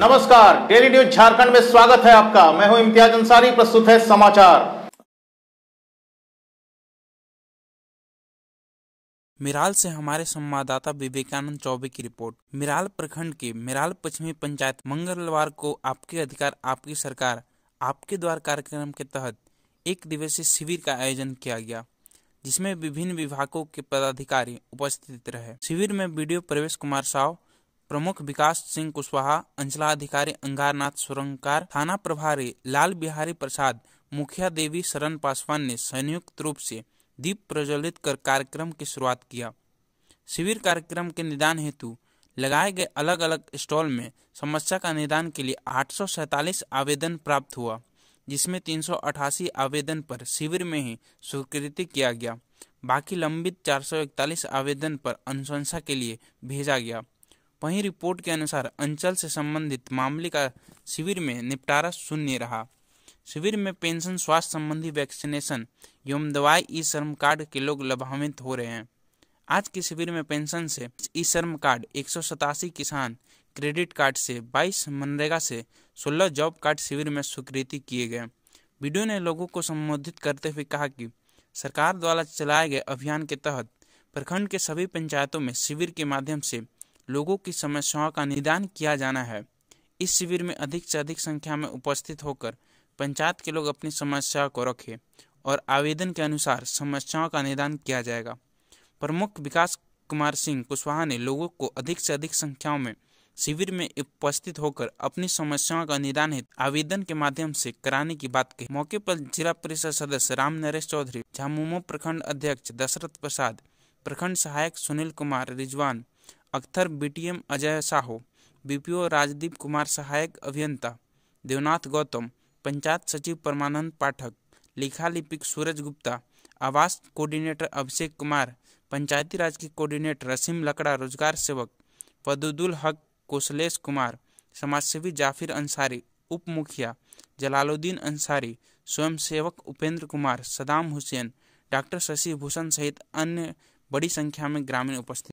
नमस्कार daily news Jharkhand में स्वागत है आपका मैं हूं इम्तियाज अंसारी प्रस्तुत है समाचार मिराल से हमारे संवाददाता विवेकानंद चौबे की रिपोर्ट मिराल प्रखंड के मिराल पश्चिमी पंचायत मंगलवार को आपके अधिकार आपकी सरकार आपके द्वार कार्यक्रम के तहत एक दिवसीय शिविर का आयोजन किया गया जिसमें विभिन्न विभागों के पदाधिकारी उपस्थित रहे शिविर में वीडियो प्रवेश कुमार साव प्रमुख विकास सिंह कुशवाहा अंचलाधिकारी अंगारनाथ सुरंगकार थाना प्रभारी लाल बिहारी प्रसाद मुखिया देवी शरण पासवान ने संयुक्त रूप से दीप प्रज्वलित कर कार्यक्रम की शुरुआत किया शिविर कार्यक्रम के निदान हेतु लगाए गए अलग अलग स्टॉल में समस्या का निदान के लिए आठ आवेदन प्राप्त हुआ जिसमें तीन आवेदन पर शिविर में ही स्वीकृति किया गया बाकी लंबित चार आवेदन पर अनुशंसा के लिए भेजा गया वहीं रिपोर्ट के अनुसार अंचल से संबंधित मामले का शिविर में निपटारा शून्य रहा शिविर में पेंशन स्वास्थ्य संबंधी वैक्सीनेशन एवं दवाई ई श्रम कार्ड के लोग लाभान्वित हो रहे हैं आज के शिविर में पेंशन से ई श्रम कार्ड एक किसान क्रेडिट कार्ड से 22 मनरेगा से 16 जॉब कार्ड शिविर में स्वीकृति किए गए वीडियो ने लोगों को संबोधित करते हुए कहा कि सरकार द्वारा चलाए गए अभियान के तहत प्रखंड के सभी पंचायतों में शिविर के माध्यम से लोगों की समस्याओं का निदान किया जाना है इस शिविर में अधिक से अधिक संख्या में उपस्थित होकर पंचायत के लोग अपनी समस्या को रखें और आवेदन के अनुसार समस्याओं का निदान किया जाएगा प्रमुख विकास कुमार सिंह कुशवाहा ने लोगों को अधिक से अधिक संख्याओं में शिविर में उपस्थित होकर अपनी समस्याओं का निदान हित आवेदन के माध्यम से कराने की बात कही मौके पर जिला परिषद सदस्य राम नरेश चौधरी झामुमो प्रखंड अध्यक्ष दशरथ प्रसाद प्रखंड सहायक सुनील कुमार रिजवान अख्तर बीटीएम अजय साहू बीपीओ राजदीप कुमार सहायक अभियंता देवनाथ गौतम पंचायत सचिव परमानंद पाठक लिखा लिपिक सूरज गुप्ता आवास कोऑर्डिनेटर अभिषेक कुमार पंचायती राज के कोऑर्डिनेटर रसीम लकड़ा रोजगार सेवक फदुदुल हक कोसलेश कुमार समाजसेवी जाफिर अंसारी उप मुखिया जलालुद्दीन अंसारी स्वयंसेवक उपेंद्र कुमार सदाम हुसैन डॉक्टर शशि भूषण सहित अन्य बड़ी संख्या में ग्रामीण उपस्थित